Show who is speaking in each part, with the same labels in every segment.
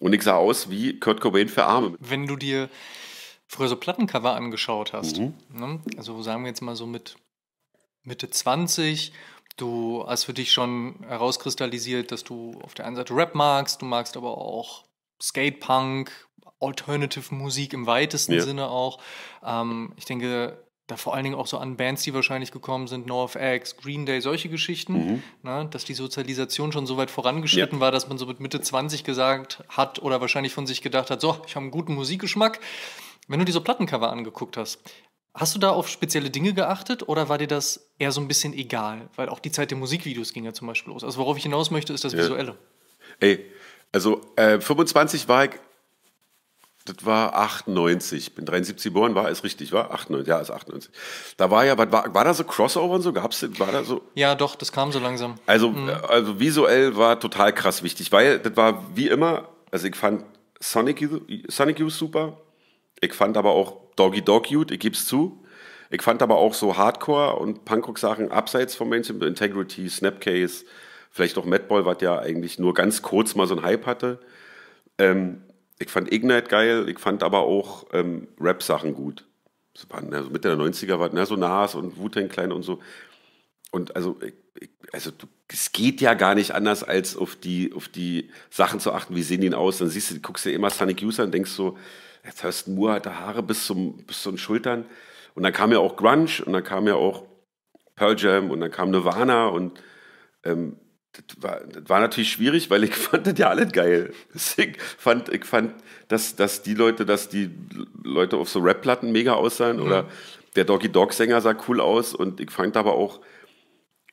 Speaker 1: Und ich sah aus wie Kurt Cobain für Arme.
Speaker 2: Wenn du dir früher so Plattencover angeschaut hast, mhm. ne? also sagen wir jetzt mal so mit Mitte 20, du hast für dich schon herauskristallisiert, dass du auf der einen Seite Rap magst, du magst aber auch Skatepunk, Alternative Musik im weitesten ja. Sinne auch. Ähm, ich denke, da vor allen Dingen auch so an Bands, die wahrscheinlich gekommen sind, X, Green Day, solche Geschichten, mhm. ne, dass die Sozialisation schon so weit vorangeschritten ja. war, dass man so mit Mitte 20 gesagt hat oder wahrscheinlich von sich gedacht hat, so, ich habe einen guten Musikgeschmack. Wenn du dir so Plattencover angeguckt hast, hast du da auf spezielle Dinge geachtet oder war dir das eher so ein bisschen egal? Weil auch die Zeit der Musikvideos ging ja zum Beispiel los. Also worauf ich hinaus möchte, ist das ja. Visuelle.
Speaker 1: Ey, also äh, 25 war ich das war 98. Bin 73 geboren, war es richtig, war? 98, ja, ist 98. Da war ja, war, war da so Crossover und so? Gab's das? War da so?
Speaker 2: Ja, doch, das kam so langsam.
Speaker 1: Also, mhm. also visuell war total krass wichtig, weil das war wie immer, also ich fand Sonic Youth, Sonic Youth super. Ich fand aber auch Doggy Dog Youth, ich geb's zu. Ich fand aber auch so Hardcore und Punkrock-Sachen abseits vom Mainstream, Integrity, Snapcase, vielleicht auch Madball, was ja eigentlich nur ganz kurz mal so ein Hype hatte. Ähm, ich fand Ignite geil, ich fand aber auch ähm, Rap-Sachen gut. Das waren, also Mitte der 90er war ne, so Nas und Wu-Tang Klein und so. Und also, ich, also du, es geht ja gar nicht anders, als auf die, auf die Sachen zu achten, wie sehen die aus. Dann siehst du, guckst dir immer Sonic User und denkst so, jetzt hörst du nur harte Haare bis zum, bis zum Schultern. Und dann kam ja auch Grunge und dann kam ja auch Pearl Jam und dann kam Nirvana und ähm, das war, das war, natürlich schwierig, weil ich fand das ja alles geil. Ich fand, ich fand dass, dass die Leute, dass die Leute auf so Rap-Platten mega aussahen mhm. oder der Doggy Dog Sänger sah cool aus und ich fand aber auch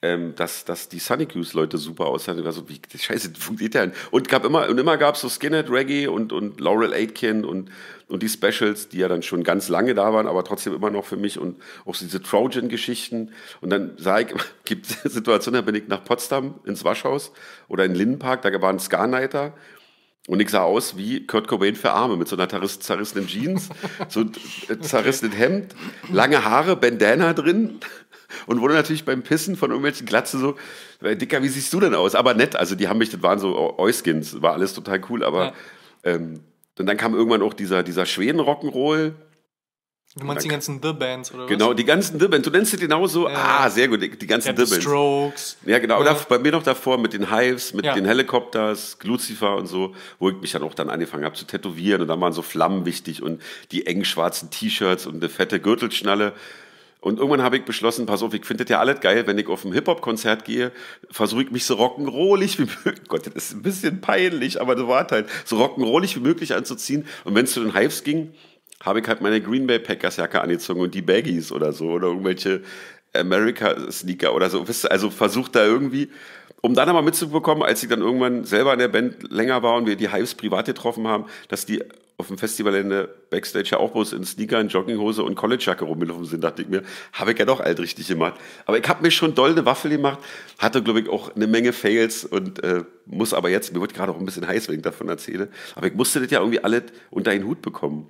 Speaker 1: ähm, dass, dass die Sunny Q's Leute super aussahen. so, wie scheiße funktioniert der denn? Und gab immer und immer gab es so Skinhead Reggae und und Laurel Aitken und und die Specials, die ja dann schon ganz lange da waren, aber trotzdem immer noch für mich und auch so diese Trojan Geschichten und dann sah ich gibt Situationen, da bin ich nach Potsdam ins Waschhaus oder in Lindenpark, da waren Scar Nighter und ich sah aus wie Kurt Cobain für Arme, mit so einer zerrissenen Jeans, so äh, zerrissenen Hemd, lange Haare, Bandana drin und wurde natürlich beim Pissen von irgendwelchen Glatzen so, äh, Dicker, wie siehst du denn aus? Aber nett, also die haben mich, das waren so Euskins, war alles total cool, aber ja. ähm, und dann kam irgendwann auch dieser, dieser Schweden-Rock'n'Roll.
Speaker 2: Du meinst die ganzen The-Bands, oder was? Genau, die
Speaker 1: ganzen The-Bands. Du nennst sie genauso. Ja. Ah, sehr gut, die ganzen ja, The-Bands.
Speaker 2: Strokes.
Speaker 1: Ja, genau. Oder bei mir noch davor mit den Hives, mit den Helikopters, Lucifer und so, wo ich mich dann auch dann angefangen habe zu tätowieren. Und dann waren so Flammen wichtig und die engen schwarzen T-Shirts und eine fette Gürtelschnalle. Und irgendwann habe ich beschlossen, pass auf, ich finde das ja alles geil, wenn ich auf ein Hip-Hop-Konzert gehe, versuche ich mich so rock'n'rollig wie möglich, Gott, das ist ein bisschen peinlich, aber das war halt, so rock'n'rollig wie möglich anzuziehen. Und wenn es zu den Hives ging, habe ich halt meine Green Bay Packers Jacke angezogen und die Baggies oder so oder irgendwelche America Sneaker oder so. Also versucht da irgendwie, um dann aber mitzubekommen, als ich dann irgendwann selber in der Band länger war und wir die Hives privat getroffen haben, dass die auf dem Festivalende Backstage ja auch bloß in Sneaker, in Jogginghose und Collegejacke rumgelaufen sind, dachte ich mir, habe ich ja doch alt richtig gemacht. Aber ich habe mir schon doll eine Waffel gemacht, hatte, glaube ich, auch eine Menge Fails und äh, muss aber jetzt, mir wird gerade auch ein bisschen heiß, wenn ich davon erzähle, aber ich musste das ja irgendwie alle unter den Hut bekommen.